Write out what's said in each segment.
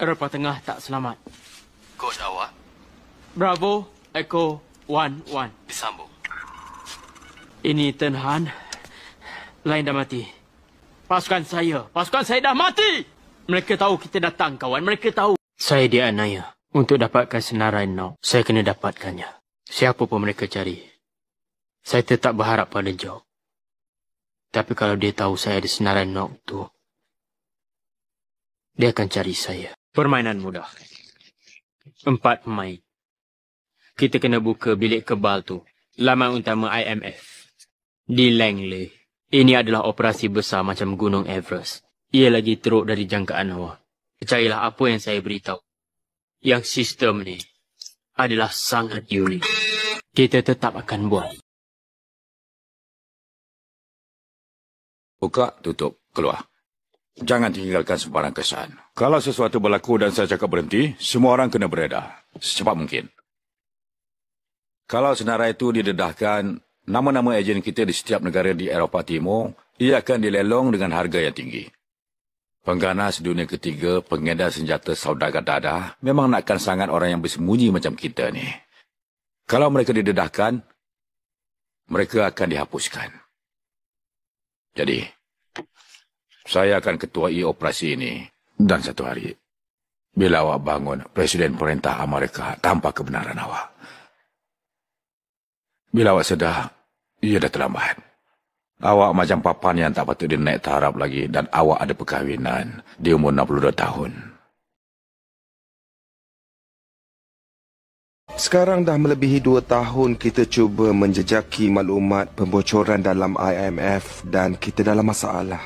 Eropah Tengah tak selamat. Coach awak. Bravo, Echo One One. Disambung. Ini Ten Han. Lain dah mati. Pasukan saya. Pasukan saya dah mati! Mereka tahu kita datang, kawan. Mereka tahu. Saya dia Anaya. Untuk dapatkan senarai Nau, saya kena dapatkannya. Siapa pun mereka cari. Saya tetap berharap pada Jok. Tapi kalau dia tahu saya ada senarai Nau tu, dia akan cari saya. Permainan mudah. Empat pemain. Kita kena buka bilik kebal tu. Laman utama IMF. Di Langley. Ini adalah operasi besar macam Gunung Everest. Ia lagi teruk dari jangkaan awak. Percayalah apa yang saya beritahu. Yang sistem ni adalah sangat unik. Kita tetap akan buat. Buka, tutup, keluar. Jangan tinggalkan sebarang kesan. Kalau sesuatu berlaku dan saya cakap berhenti, semua orang kena bereda Secepat mungkin. Kalau senarai itu didedahkan, nama-nama ejen kita di setiap negara di Eropah Timur, ia akan dilelong dengan harga yang tinggi. Pengganas dunia ketiga, pengedar senjata saudagar dadah, memang nakkan sangat orang yang bersembunyi macam kita ni. Kalau mereka didedahkan, mereka akan dihapuskan. Jadi, saya akan ketuai e operasi ini. Dan satu hari, bila awak bangun Presiden Perintah Amerika tanpa kebenaran awak. Bila awak sedar, ia dah terlambat. Awak macam papan yang tak patut dia naik taraf lagi dan awak ada perkahwinan di umur 62 tahun. Sekarang dah melebihi dua tahun kita cuba menjejaki maklumat pembocoran dalam IMF dan kita dalam masalah.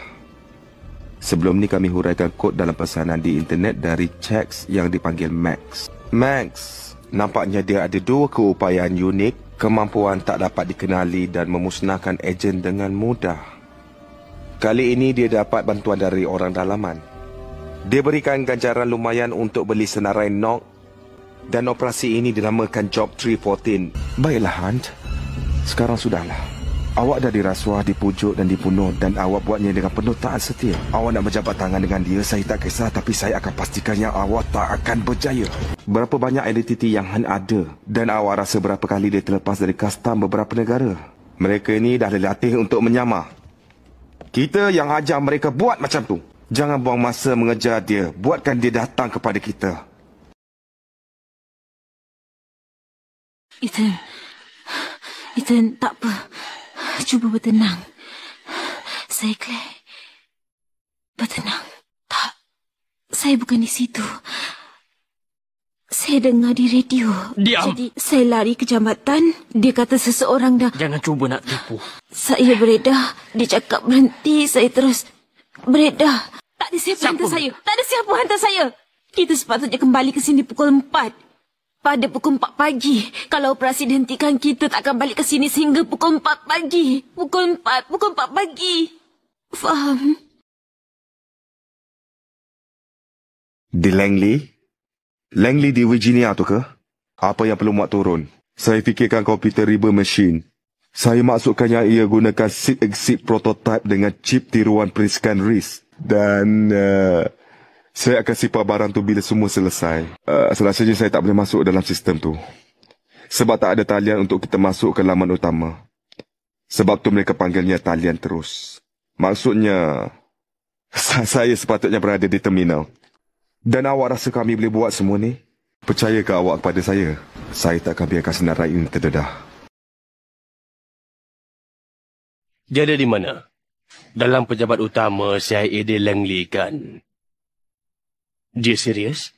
Sebelum ni kami huraikan kod dalam pesanan di internet dari Chex yang dipanggil Max. Max, nampaknya dia ada dua keupayaan unik, kemampuan tak dapat dikenali dan memusnahkan ejen dengan mudah. Kali ini dia dapat bantuan dari orang dalaman. Dia berikan ganjaran lumayan untuk beli senarai Nok dan operasi ini dinamakan Job 314. Baiklah Hunt, sekarang sudahlah. Awak dah dirasuah, dipujuk dan dibunuh dan awak buatnya dengan penuh taat setia. Awak nak menjabat tangan dengan dia, saya tak kisah tapi saya akan pastikan yang awak tak akan berjaya. Berapa banyak identiti yang Han ada dan awak rasa berapa kali dia terlepas dari kastam beberapa negara? Mereka ini dah dilatih untuk menyamar. Kita yang ajar mereka buat macam tu. Jangan buang masa mengejar dia. Buatkan dia datang kepada kita. Ethan. Ethan, tak apa. Cuba bertenang. Saya Claire. Bertenang. Tak. Saya bukan di situ. Saya dengar di radio. Diam. Jadi saya lari ke jambatan. Dia kata seseorang dah... Jangan cuba nak tipu. Saya beredah. Dia cakap berhenti. Saya terus beredah. Tak ada siapa, siapa hantar saya. Tak ada siapa hantar saya. Kita sepatutnya kembali ke sini pukul empat. Pada pukul empat pagi. Kalau operasi dihentikan, kita tak akan balik ke sini sehingga pukul empat pagi. Pukul empat, pukul empat pagi. Faham? Di Langley? Langley di Virginia tu ke? Apa yang perlu muat turun? Saya fikirkan komputer riba mesin. Saya maksudkan yang ia gunakan seat exit prototipe dengan chip tiruan periskan RIS. Dan... Uh... Saya akan simpan barang tu bila semua selesai. Uh, eh, selasanya saya tak boleh masuk dalam sistem tu. Sebab tak ada talian untuk kita masuk ke laman utama. Sebab tu mereka panggilnya talian terus. Maksudnya, saya sepatutnya berada di terminal. Dan awak rasa kami boleh buat semua ni? Percayakah awak kepada saya? Saya tak akan biarkan senarai ini terdedah. Dia ada di mana? Dalam pejabat utama CIA di lenglikan. Dia serius?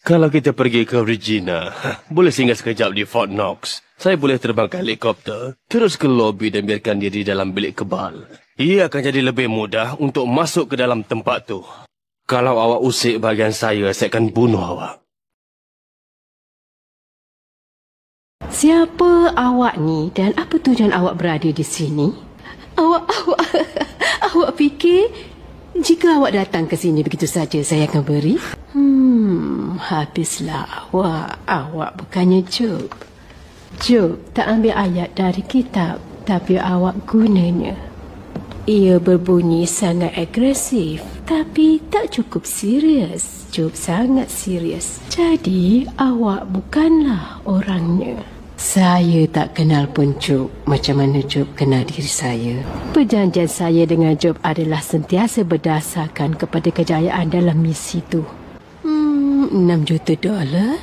Kalau kita pergi ke Regina, boleh singgah sekejap di Fort Knox. Saya boleh terbang ke helikopter, terus ke lobi dan biarkan dia di dalam bilik kebal. Ia akan jadi lebih mudah untuk masuk ke dalam tempat tu. Kalau awak usik bahagian saya, saya akan bunuh awak. Siapa awak ni dan apa tujuan awak berada di sini? Awak, awak, awak fikir jika awak datang ke sini begitu saja, saya akan beri. Hmm, habislah awak. Awak bukannya Job. Job tak ambil ayat dari kitab, tapi awak gunanya. Ia berbunyi sangat agresif, tapi tak cukup serius. Job sangat serius. Jadi, awak bukanlah orangnya. Saya tak kenal pun Job macam mana Job kenal diri saya. Perjanjian saya dengan Job adalah sentiasa berdasarkan kepada kejayaan dalam misi itu. Hmm, 6 juta dolar?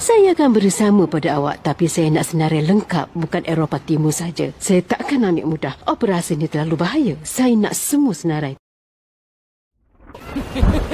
Saya akan bersama pada awak tapi saya nak senarai lengkap bukan Eropah Timur saja. Saya takkan ambil mudah. Operasi ini terlalu bahaya. Saya nak semua senarai.